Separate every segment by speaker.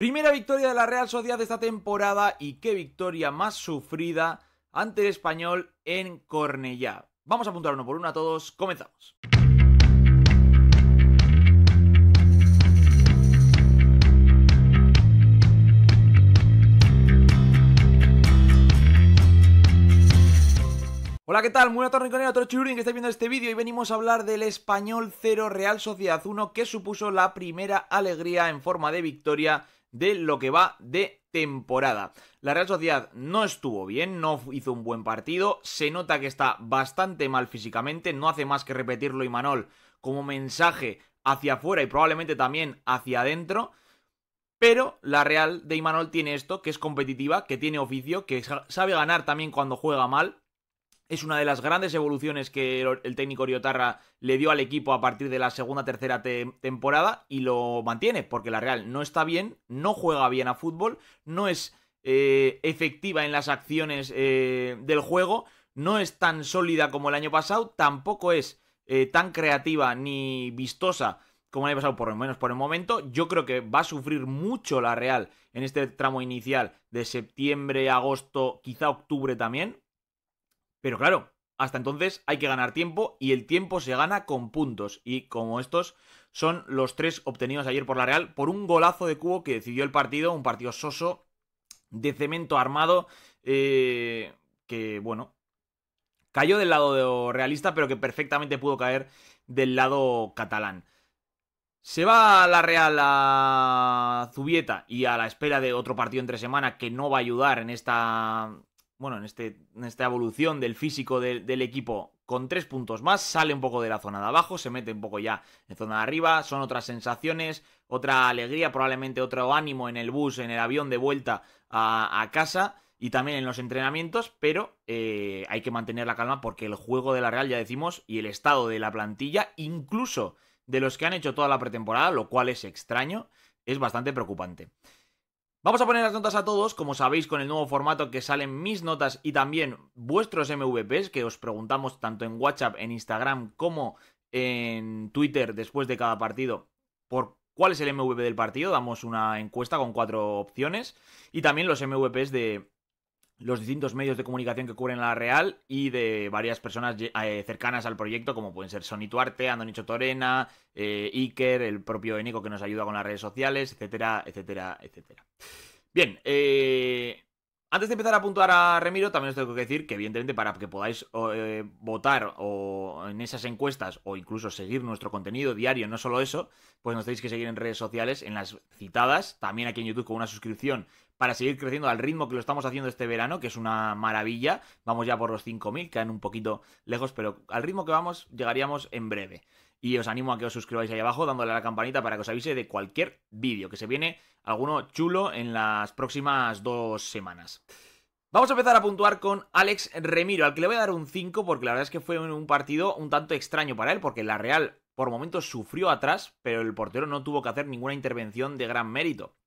Speaker 1: Primera victoria de la Real Sociedad de esta temporada y qué victoria más sufrida ante el español en Cornellá. Vamos a apuntar uno por uno a todos, comenzamos. Hola, ¿qué tal? Muy buenas tardes, otro churín que estáis viendo este vídeo y venimos a hablar del Español 0 Real Sociedad 1 que supuso la primera alegría en forma de victoria de lo que va de temporada. La Real Sociedad no estuvo bien, no hizo un buen partido, se nota que está bastante mal físicamente, no hace más que repetirlo Imanol como mensaje hacia afuera y probablemente también hacia adentro. Pero la Real de Imanol tiene esto, que es competitiva, que tiene oficio, que sabe ganar también cuando juega mal es una de las grandes evoluciones que el técnico Oriotarra le dio al equipo a partir de la segunda, tercera temporada y lo mantiene, porque la Real no está bien, no juega bien a fútbol, no es eh, efectiva en las acciones eh, del juego, no es tan sólida como el año pasado, tampoco es eh, tan creativa ni vistosa como el año pasado, por lo menos por el momento. Yo creo que va a sufrir mucho la Real en este tramo inicial de septiembre, agosto, quizá octubre también, pero claro, hasta entonces hay que ganar tiempo y el tiempo se gana con puntos. Y como estos son los tres obtenidos ayer por la Real por un golazo de cubo que decidió el partido, un partido soso de cemento armado eh, que, bueno, cayó del lado realista pero que perfectamente pudo caer del lado catalán. Se va a la Real a Zubieta y a la espera de otro partido entre semana que no va a ayudar en esta bueno, en, este, esta evolución del físico del equipo con tres puntos más, sale un poco de la zona de abajo, se mete un poco ya en zona de arriba, son otras sensaciones, otra alegría, probablemente otro ánimo en el bus, en el avión de vuelta a, casa y también en los entrenamientos, pero eh, hay que mantener la calma porque el juego de la Real, ya decimos, y el estado de la plantilla, incluso de los que han hecho toda la pretemporada, lo cual es extraño, es bastante preocupante. Vamos a poner las notas a todos, como sabéis con el nuevo formato que salen mis notas y también vuestros MVPs, que os preguntamos tanto en WhatsApp, en Instagram como en Twitter después de cada partido por cuál es el MVP del partido, damos una encuesta con cuatro opciones y también los MVPs de, los distintos medios de comunicación que cubren la Real y de varias personas eh, cercanas al proyecto, como pueden ser Sony Tuarte, Andonicho Torena, eh, Iker, el propio Enico que nos ayuda con las redes sociales, etcétera, etcétera, etcétera. Bien, eh, antes de empezar a apuntar a Remiro, también os tengo que decir que, evidentemente, para que podáis votar o en esas encuestas o incluso seguir nuestro contenido diario, no solo eso, pues nos tenéis que seguir en redes sociales, en las citadas, también aquí en YouTube con una suscripción para seguir creciendo al ritmo que lo estamos haciendo este verano, que es una maravilla. Vamos ya por los 5.000, quedan un poquito lejos, pero al ritmo que vamos llegaríamos en breve. Y os animo a que os suscribáis ahí abajo dándole a la campanita para que os avise de cualquier vídeo, que se viene alguno chulo en las próximas dos semanas. Vamos a empezar a puntuar con Alex Remiro, al que le voy a dar un 5 porque la verdad es que fue un partido un tanto extraño para él, porque la Real por momentos sufrió atrás, pero el portero no tuvo que hacer ninguna intervención de gran mérito.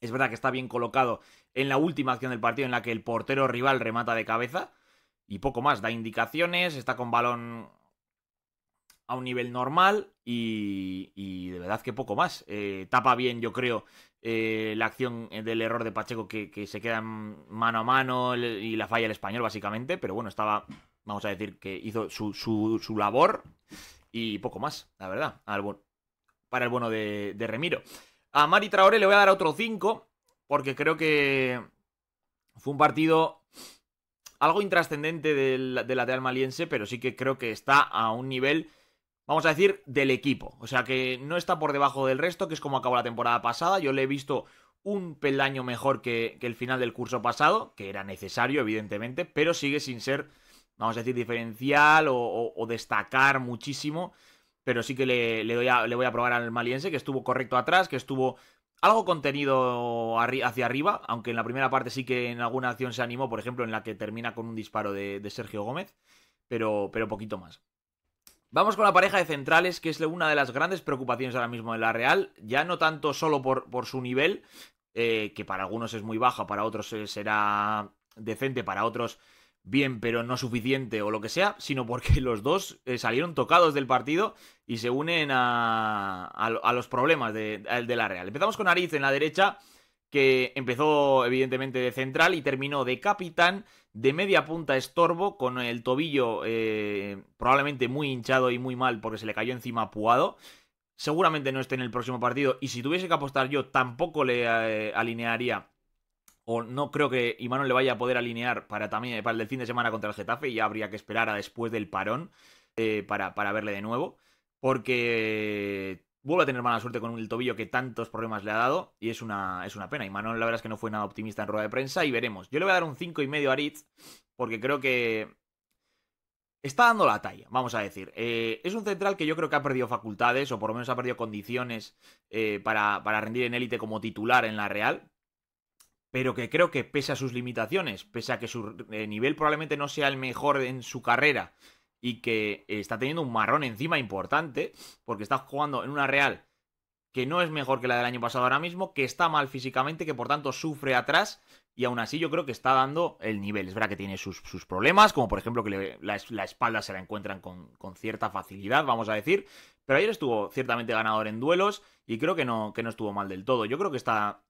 Speaker 1: Es verdad que está bien colocado en la última acción del partido en la que el portero rival remata de cabeza. Y poco más, da indicaciones, está con balón a un nivel normal y, de verdad que poco más. Eh, tapa bien, yo creo, eh, la acción del error de Pacheco que, se queda mano a mano y la falla el español básicamente, pero bueno, estaba, vamos a decir, que hizo su, su, su labor y poco más, la verdad, para el bueno de, de Remiro. A Mari Traore le voy a dar otro 5, porque creo que fue un partido algo intrascendente del, lateral maliense, pero sí que creo que está a un nivel, vamos a decir, del equipo. O sea que no está por debajo del resto, que es como acabó la temporada pasada. Yo le he visto un peldaño mejor que, el final del curso pasado, que era necesario, evidentemente, pero sigue sin ser, vamos a decir, diferencial o destacar muchísimo pero sí que le, le voy a probar al maliense, que estuvo correcto atrás, que estuvo algo contenido hacia arriba, aunque en la primera parte sí que en alguna acción se animó, por ejemplo, en la que termina con un disparo de, Sergio Gómez, pero, pero poquito más. Vamos con la pareja de centrales, que es una de las grandes preocupaciones ahora mismo de la Real, ya no tanto solo por, por su nivel, eh, que para algunos es muy baja, para otros eh, será decente, para otros bien pero no suficiente o lo que sea, sino porque los dos eh, salieron tocados del partido y se unen a, a, los problemas de, de, la Real. Empezamos con Ariz en la derecha, que empezó evidentemente de central y terminó de capitán, de media punta estorbo, con el tobillo eh, probablemente muy hinchado y muy mal porque se le cayó encima Puado. Seguramente no esté en el próximo partido y si tuviese que apostar yo tampoco le eh, alinearía o no creo que Imanol le vaya a poder alinear para también para el fin de semana contra el Getafe y ya habría que esperar a después del parón eh, para, verle de nuevo. Porque vuelve a tener mala suerte con el tobillo que tantos problemas le ha dado y es una, es una pena. Imanol la verdad es que no fue nada optimista en rueda de prensa y veremos. Yo le voy a dar un 5,5 a Ritz porque creo que está dando la talla, vamos a decir. Eh, es un central que yo creo que ha perdido facultades, o por lo menos ha perdido condiciones eh, para, para, rendir en élite como titular en la Real pero que creo que pese a sus limitaciones, pese a que su nivel probablemente no sea el mejor en su carrera y que está teniendo un marrón encima importante, porque está jugando en una Real que no es mejor que la del año pasado ahora mismo, que está mal físicamente, que por tanto sufre atrás y aún así yo creo que está dando el nivel. Es verdad que tiene sus, sus problemas, como por ejemplo que la, espalda se la encuentran con, cierta facilidad, vamos a decir, pero ayer estuvo ciertamente ganador en duelos y creo que no, que no estuvo mal del todo. Yo creo que está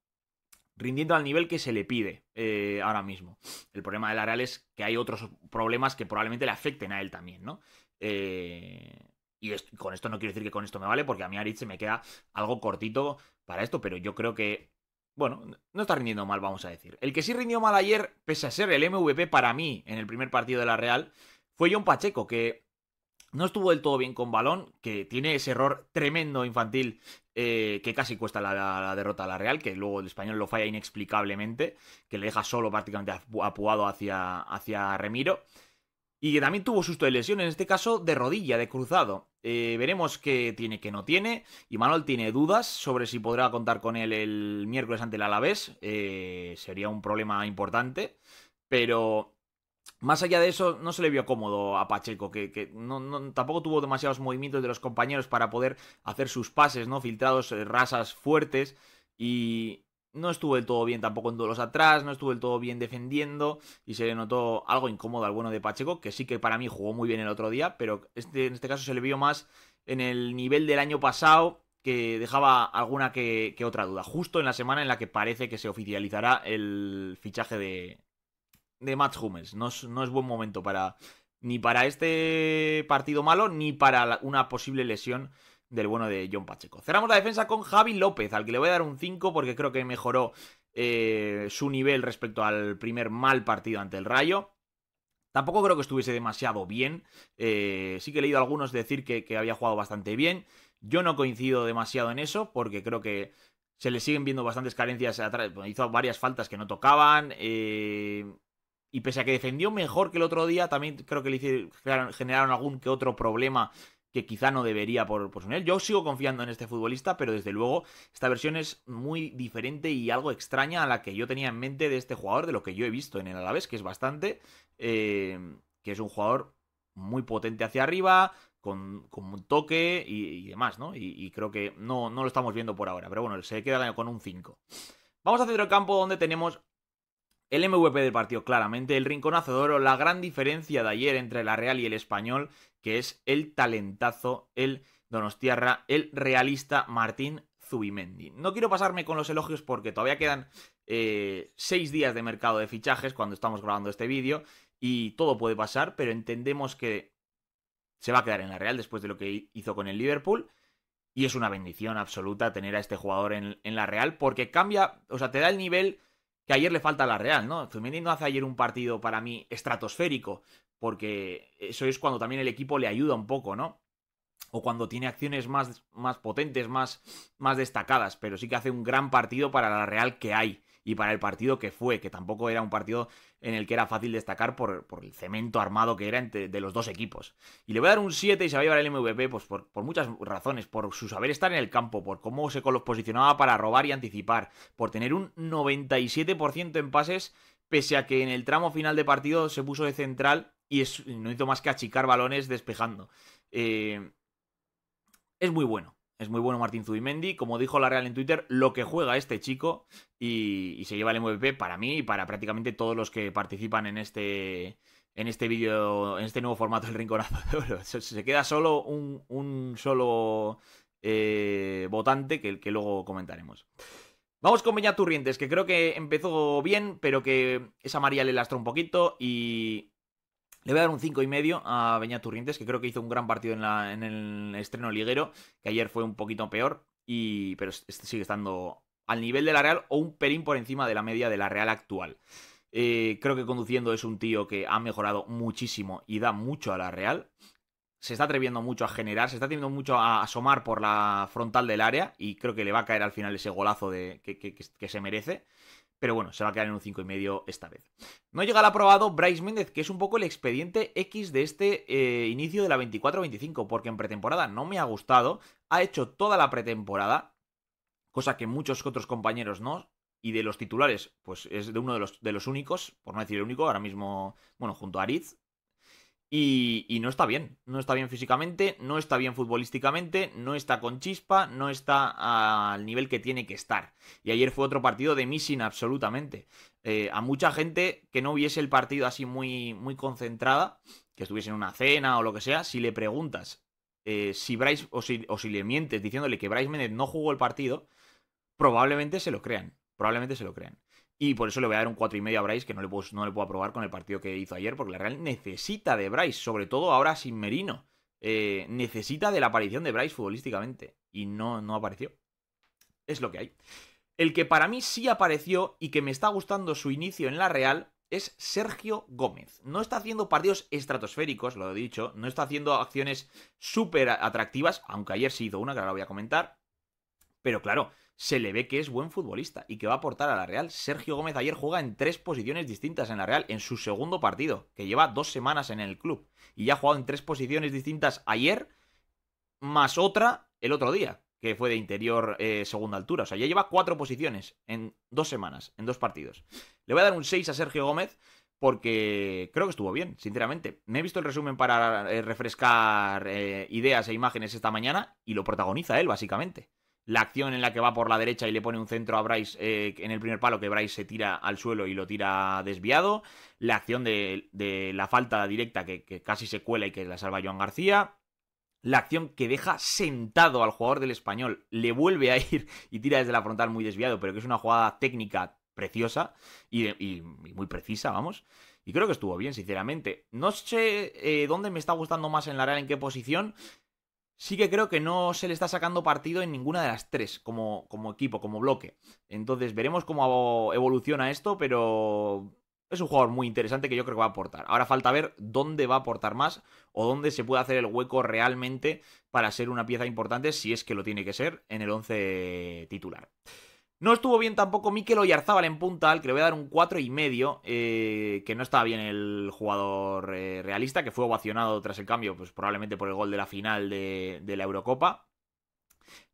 Speaker 1: rindiendo al nivel que se le pide eh, ahora mismo. El problema de la Real es que hay otros problemas que probablemente le afecten a él también, ¿no? Eh, y con esto no quiero decir que con esto me vale, porque a mí Aritz se me queda algo cortito para esto, pero yo creo que, bueno, no está rindiendo mal, vamos a decir. El que sí rindió mal ayer, pese a ser el MVP para mí en el primer partido de la Real, fue John Pacheco, que no estuvo del todo bien con balón, que tiene ese error tremendo infantil eh, que casi cuesta la, derrota a la Real, que luego el español lo falla inexplicablemente, que le deja solo prácticamente apuado hacia, hacia Remiro. Y que también tuvo susto de lesión, en este caso de rodilla, de cruzado. Eh, veremos qué tiene, qué no tiene. Y Manuel tiene dudas sobre si podrá contar con él el miércoles ante el Alavés. Eh, sería un problema importante. Pero más allá de eso, no se le vio cómodo a Pacheco, que, no, tampoco tuvo demasiados movimientos de los compañeros para poder hacer sus pases, ¿no? Filtrados, eh, rasas fuertes. Y no estuvo del todo bien tampoco en los atrás, no estuvo del todo bien defendiendo. Y se le notó algo incómodo al bueno de Pacheco, que sí que para mí jugó muy bien el otro día, pero este, en este caso se le vio más en el nivel del año pasado que dejaba alguna que otra duda. Justo en la semana en la que parece que se oficializará el fichaje de, de Matt Hummels. No es, buen momento para ni para este partido malo ni para una posible lesión del bueno de John Pacheco. Cerramos la defensa con Javi López, al que le voy a dar un 5 porque creo que mejoró eh, su nivel respecto al primer mal partido ante el Rayo. Tampoco creo que estuviese demasiado bien. Eh, sí que he leído a algunos decir que, había jugado bastante bien. Yo no coincido demasiado en eso porque creo que se le siguen viendo bastantes carencias atrás. Hizo varias faltas que no tocaban. Eh, y pese a que defendió mejor que el otro día, también creo que le generaron algún que otro problema que quizá no debería por, por, su nivel. Yo sigo confiando en este futbolista, pero desde luego esta versión es muy diferente y algo extraña a la que yo tenía en mente de este jugador, de lo que yo he visto en el Alavés, que es bastante, eh, que es un jugador muy potente hacia arriba, con, un toque y, demás, ¿no? Y, creo que no, no lo estamos viendo por ahora, pero bueno, se queda con un 5. Vamos a centro campo donde tenemos el MVP del partido claramente, el rinconazo de oro, la gran diferencia de ayer entre la Real y el Español, que es el talentazo, el Donostiarra, el realista Martín Zubimendi. No quiero pasarme con los elogios porque todavía quedan eh, seis días de mercado de fichajes cuando estamos grabando este vídeo y todo puede pasar, pero entendemos que se va a quedar en la Real después de lo que hizo con el Liverpool. Y es una bendición absoluta tener a este jugador en, en la Real porque cambia, o sea, te da el nivel que ayer le falta a la Real, ¿no? Fumini no hace ayer un partido para mí estratosférico, porque eso es cuando también el equipo le ayuda un poco, ¿no? O cuando tiene acciones más, más potentes, más, más destacadas, pero sí que hace un gran partido para la Real que hay y para el partido que fue, que tampoco era un partido en el que era fácil destacar por, el cemento armado que era de los dos equipos. Y le voy a dar un 7 y se va a llevar el MVP pues por, muchas razones, por su saber estar en el campo, por cómo se posicionaba para robar y anticipar, por tener un 97% en pases, pese a que en el tramo final de partido se puso de central y no hizo más que achicar balones despejando. Eh, es muy bueno. Es muy bueno Martín Zubimendi. Como dijo la Real en Twitter, lo que juega este chico y, se lleva el MVP para mí y para prácticamente todos los que participan en este en este vídeo, en este nuevo formato del Rinconazo de Se, queda solo un, solo eh, votante que, que luego comentaremos. Vamos con Beñat Turrientes, que creo que empezó bien, pero que esa María le lastró un poquito y le voy a dar un 5,5 a Beñaturrientes Turrientes, que creo que hizo un gran partido en, el estreno liguero, que ayer fue un poquito peor, y, pero sigue estando al nivel de la Real o un pelín por encima de la media de la Real actual. Eh, creo que conduciendo es un tío que ha mejorado muchísimo y da mucho a la Real. Se está atreviendo mucho a generar, se está atreviendo mucho a asomar por la frontal del área y creo que le va a caer al final ese golazo de, que se merece pero bueno, se va a quedar en un 5,5 esta vez. No llega el aprobado Bryce Méndez, que es un poco el expediente X de este eh, inicio de la 24-25, porque en pretemporada no me ha gustado, ha hecho toda la pretemporada, cosa que muchos otros compañeros no, y de los titulares, pues es de uno de los, de los únicos, por no decir el único, ahora mismo, bueno, junto a Ariz, y, no está bien. No está bien físicamente, no está bien futbolísticamente, no está con chispa, no está al nivel que tiene que estar. Y ayer fue otro partido de missing absolutamente. Eh, a mucha gente que no viese el partido así muy, muy concentrada, que estuviese en una cena o lo que sea, si le preguntas eh, si Bryce o si, le mientes diciéndole que Bryce Méndez no jugó el partido, probablemente se lo crean. Probablemente se lo crean. Y por eso le voy a dar un 4,5 a Bryce, que no le, puedo, no le puedo aprobar con el partido que hizo ayer, porque la Real necesita de Bryce, sobre todo ahora sin Merino. Eh, necesita de la aparición de Bryce futbolísticamente. Y no, no apareció. Es lo que hay. El que para mí sí apareció y que me está gustando su inicio en la Real es Sergio Gómez. No está haciendo partidos estratosféricos, lo he dicho, no está haciendo acciones súper atractivas, aunque ayer sí hizo una, que ahora la voy a comentar. Pero claro, se le ve que es buen futbolista y que va a aportar a la Real. Sergio Gómez ayer juega en tres posiciones distintas en la Real, en su segundo partido, que lleva dos semanas en el club. Y ya ha jugado en tres posiciones distintas ayer, más otra el otro día, que fue de interior eh, segunda altura. O sea, ya lleva cuatro posiciones en dos semanas, en dos partidos. Le voy a dar un 6 a Sergio Gómez porque creo que estuvo bien, sinceramente. Me he visto el resumen para eh, refrescar eh, ideas e imágenes esta mañana y lo protagoniza él, básicamente la acción en la que va por la derecha y le pone un centro a Bryce eh, en el primer palo, que Bryce se tira al suelo y lo tira desviado, la acción de, la falta directa que, casi se cuela y que la salva Joan García, la acción que deja sentado al jugador del español, le vuelve a ir y tira desde la frontal muy desviado, pero que es una jugada técnica preciosa y, muy precisa, vamos. Y creo que estuvo bien, sinceramente. No sé eh, dónde me está gustando más en la Real, en qué posición sí que creo que no se le está sacando partido en ninguna de las tres como, como equipo, como bloque. Entonces veremos cómo evoluciona esto, pero es un jugador muy interesante que yo creo que va a aportar. Ahora falta ver dónde va a aportar más o dónde se puede hacer el hueco realmente para ser una pieza importante, si es que lo tiene que ser, en el 11 titular. No estuvo bien tampoco Mikel Oyarzábal en punta, al que le voy a dar un 4,5, y medio, eh, que no estaba bien el jugador eh, realista, que fue ovacionado tras el cambio, pues probablemente por el gol de la final de, la Eurocopa,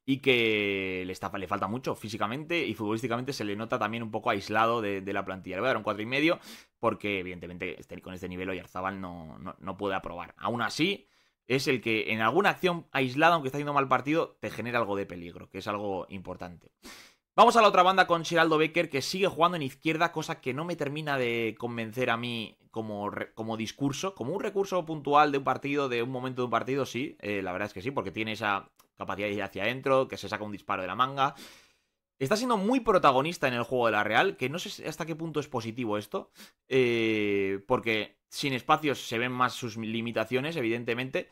Speaker 1: y que le, le, falta mucho físicamente y futbolísticamente se le nota también un poco aislado de, la plantilla. Le voy a dar un 4,5 porque evidentemente este, con este nivel Oyarzábal no, no, no puede aprobar. Aún así, es el que en alguna acción aislada, aunque está haciendo mal partido, te genera algo de peligro, que es algo importante. Vamos a la otra banda con Geraldo Becker, que sigue jugando en izquierda, cosa que no me termina de convencer a mí como, como discurso, como un recurso puntual de un partido, de un momento de un partido, sí, eh, la verdad es que sí, porque tiene esa capacidad de ir hacia adentro, que se saca un disparo de la manga. Está siendo muy protagonista en el juego de la Real, que no sé hasta qué punto es positivo esto, eh, porque sin espacios se ven más sus limitaciones, evidentemente.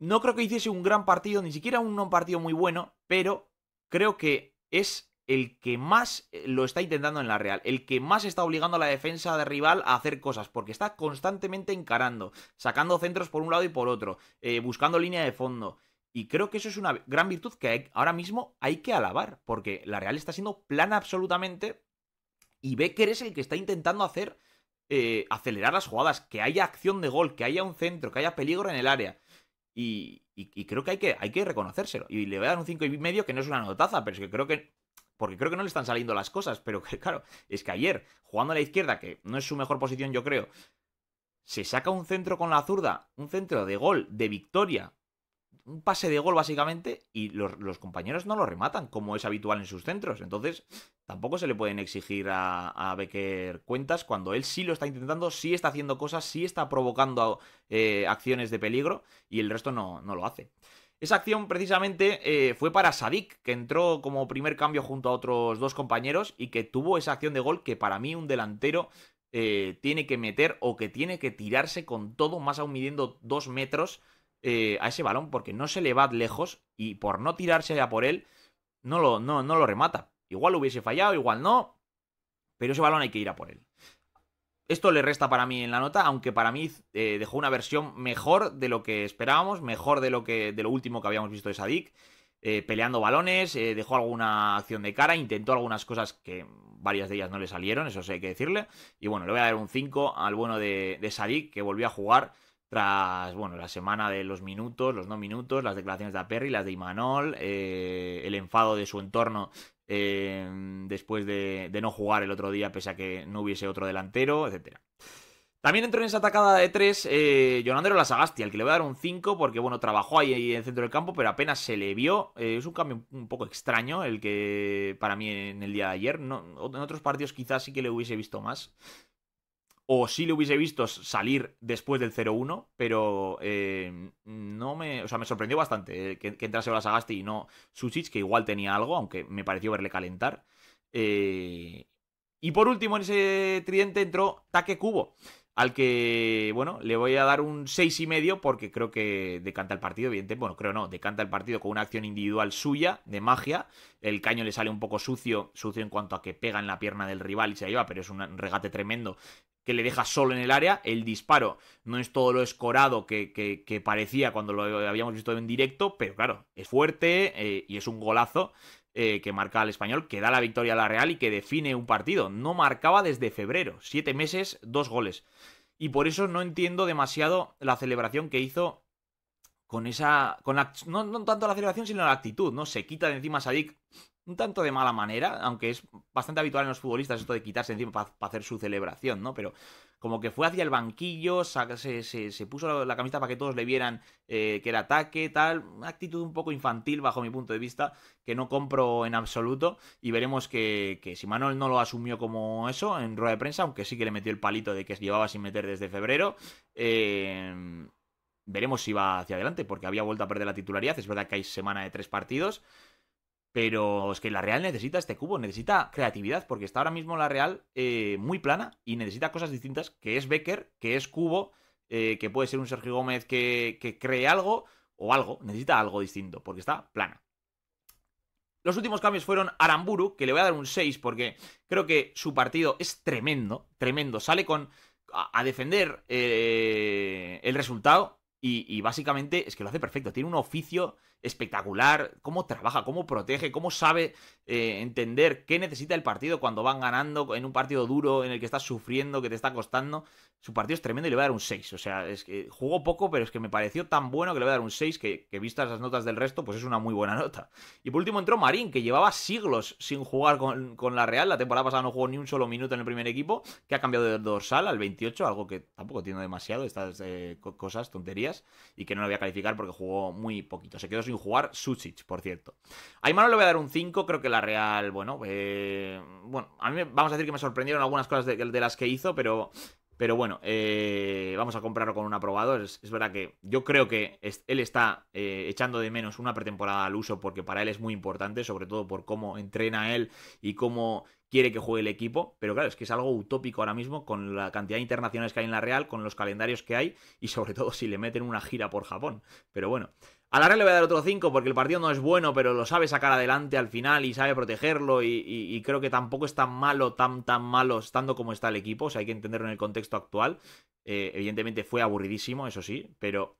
Speaker 1: No creo que hiciese un gran partido, ni siquiera un partido muy bueno, pero creo que es el que más eh, lo está intentando en la Real, el que más está obligando a la defensa de rival a hacer cosas, porque está constantemente encarando, sacando centros por un lado y por otro, eh, buscando línea de fondo. Y creo que eso es una gran virtud que ahora mismo hay que alabar, porque la Real está siendo plana absolutamente y Becker es el que está intentando hacer eh, acelerar las jugadas, que haya acción de gol, que haya un centro, que haya peligro en el área. Y, y, creo que hay, que hay que reconocérselo. Y le voy a dar un 5 y medio, que no es una notaza, pero es que creo que. Porque creo que no le están saliendo las cosas, pero que, claro, es que ayer, jugando a la izquierda, que no es su mejor posición, yo creo, se saca un centro con la zurda, un centro de gol, de victoria, un pase de gol básicamente y los, compañeros no lo rematan como es habitual en sus centros. Entonces tampoco se le pueden exigir a, Becker cuentas cuando él sí lo está intentando, sí está haciendo cosas, sí está provocando eh, acciones de peligro y el resto no, no lo hace. Esa acción precisamente eh, fue para Sadik, que entró como primer cambio junto a otros dos compañeros y que tuvo esa acción de gol que para mí un delantero eh, tiene que meter o que tiene que tirarse con todo, más aún midiendo dos metros eh, a ese balón porque no se le va lejos y por no tirarse allá por él, no lo, no, no lo remata. Igual lo hubiese fallado, igual no, pero ese balón hay que ir a por él. Esto le resta para mí en la nota, aunque para mí eh, dejó una versión mejor de lo que esperábamos, mejor de lo, que, de lo último que habíamos visto de Sadik. Eh, peleando balones, dejó alguna acción de cara, intentó algunas cosas que varias de ellas no le salieron, eso sí hay que decirle. Y bueno, le voy a dar un 5 al bueno de, de Sadik, que volvió a jugar tras bueno, la semana de los minutos, los no minutos, las declaraciones de Perry las de Imanol, eh, el enfado de su entorno eh, después de, no jugar el otro día pese a que no hubiese otro delantero, etc. También entró en esa atacada de tres eh, Jonandero Lasagasti, al que le voy a dar un 5 porque, bueno, trabajó ahí, en el centro del campo, pero apenas se le vio. Eh, es un cambio un poco extraño el que para mí en el día de ayer. en otros partidos quizás sí que le hubiese visto más o sí le hubiese visto salir después del 0-1, pero eh, no me. O sea, me sorprendió bastante eh, que, entrase entrase Blasagasti y no Susic, que igual tenía algo, aunque me pareció verle calentar. Eh, y por último, en ese tridente entró taque Cubo, al que, bueno, le voy a dar un 6,5 porque creo que decanta el partido, evidentemente. Bueno, creo no, decanta el partido con una acción individual suya, de magia. El caño le sale un poco sucio, sucio en cuanto a que pega en la pierna del rival y se lleva, pero es un regate tremendo que le deja solo en el área. El disparo no es todo lo escorado que, parecía cuando lo habíamos visto en directo, pero claro, es fuerte eh, y es un golazo eh, que marca al español, que da la victoria a la Real y que define un partido. No marcaba desde febrero, siete meses, dos goles. Y por eso no entiendo demasiado la celebración que hizo con esa. Con no, no, tanto la celebración, sino la actitud, ¿no? Se quita de encima a Sadik un tanto de mala manera, aunque es bastante habitual en los futbolistas esto de quitarse encima para hacer su celebración, ¿no? Pero como que fue hacia el banquillo, se, se, puso la camisa para que todos le vieran eh, que era ataque, tal, una actitud un poco infantil bajo mi punto de vista, que no compro en absoluto, y veremos que, si Manuel no lo asumió como eso en rueda de prensa, aunque sí que le metió el palito de que llevaba sin meter desde febrero, eh, veremos si va hacia adelante, porque había vuelto a perder la titularidad, es verdad que hay semana de tres partidos, pero es que la Real necesita este cubo, necesita creatividad, porque está ahora mismo la Real eh, muy plana y necesita cosas distintas, que es Becker, que es cubo, eh, que puede ser un Sergio Gómez que, cree algo o algo, necesita algo distinto, porque está plana. Los últimos cambios fueron Aramburu, que le voy a dar un 6 porque creo que su partido es tremendo, tremendo. Sale con a, defender eh, el resultado y, y básicamente es que lo hace perfecto. Tiene un oficio espectacular, cómo trabaja, cómo protege, cómo sabe eh, entender qué necesita el partido cuando van ganando en un partido duro en el que estás sufriendo, que te está costando. Su partido es tremendo y le voy a dar un 6. O sea, es que jugó poco, pero es que me pareció tan bueno que le voy a dar un 6 que, vistas las notas del resto, pues es una muy buena nota. Y por último entró Marín, que llevaba siglos sin jugar con, la Real. La temporada pasada no jugó ni un solo minuto en el primer equipo, que ha cambiado de dorsal al 28, algo que tampoco tiene demasiado, estas eh, cosas, tonterías, y que no lo voy a calificar porque jugó muy poquito. Se quedó sin jugar Sucic, por cierto. A Imano le voy a dar un 5, creo que la Real, bueno, eh, bueno, a mí vamos a decir que me sorprendieron algunas cosas de las que hizo, pero pero bueno, eh, vamos a comprarlo con un aprobado. Es, verdad que yo creo que él está eh, echando de menos una pretemporada al uso porque para él es muy importante, sobre todo por cómo entrena él y cómo quiere que juegue el equipo. Pero claro, es que es algo utópico ahora mismo con la cantidad de internacionales que hay en la Real, con los calendarios que hay y sobre todo si le meten una gira por Japón. Pero bueno, a le voy a dar otro 5 porque el partido no es bueno, pero lo sabe sacar adelante al final y sabe protegerlo y, creo que tampoco es tan malo, tan, tan malo estando como está el equipo. O sea, hay que entenderlo en el contexto actual. Eh, evidentemente fue aburridísimo, eso sí, pero,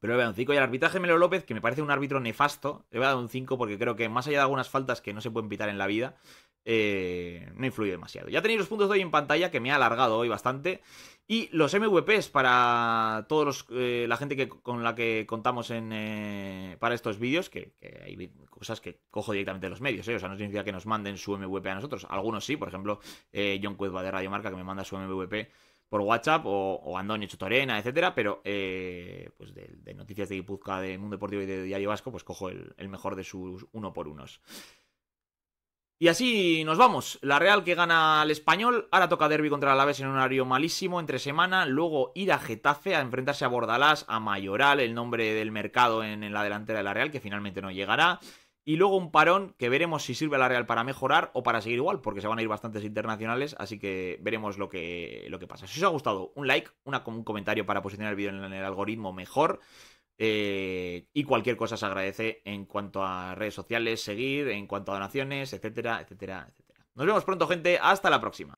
Speaker 1: pero le voy a dar un 5. Y al arbitraje Melo López, que me parece un árbitro nefasto, le voy a dar un 5 porque creo que más allá de algunas faltas que no se pueden pitar en la vida, eh, no influye demasiado. Ya tenéis los puntos de hoy en pantalla que me ha alargado hoy bastante. Y los MVPs para todos eh, la gente que, con la que contamos en, eh, para estos vídeos, que, hay cosas que cojo directamente de los medios, ¿eh? o sea, no significa que nos manden su MVP a nosotros. Algunos sí, por ejemplo, eh, John Cuezba de Radio Marca que me manda su MVP por WhatsApp o, o Andoni Chutorena, etcétera, pero pues de, noticias de Guipúzcoa, de Mundo Deportivo y de Diario Vasco, pues cojo el mejor de sus uno por unos. Y así nos vamos. La Real que gana al Español. Ahora toca derby contra el Alavés en un horario malísimo entre semana. Luego ir a Getafe a enfrentarse a Bordalás, a Mayoral, el nombre del mercado en, la delantera de la Real, que finalmente no llegará. Y luego un parón que veremos si sirve a la Real para mejorar o para seguir igual, porque se van a ir bastantes internacionales, así que veremos lo que, pasa. Si os ha gustado, un like, un comentario para posicionar el vídeo en el algoritmo mejor. Eh, y cualquier cosa se agradece en cuanto a redes sociales, seguir, en cuanto a donaciones, etcétera, etcétera, etcétera. Nos vemos pronto, gente. Hasta la próxima.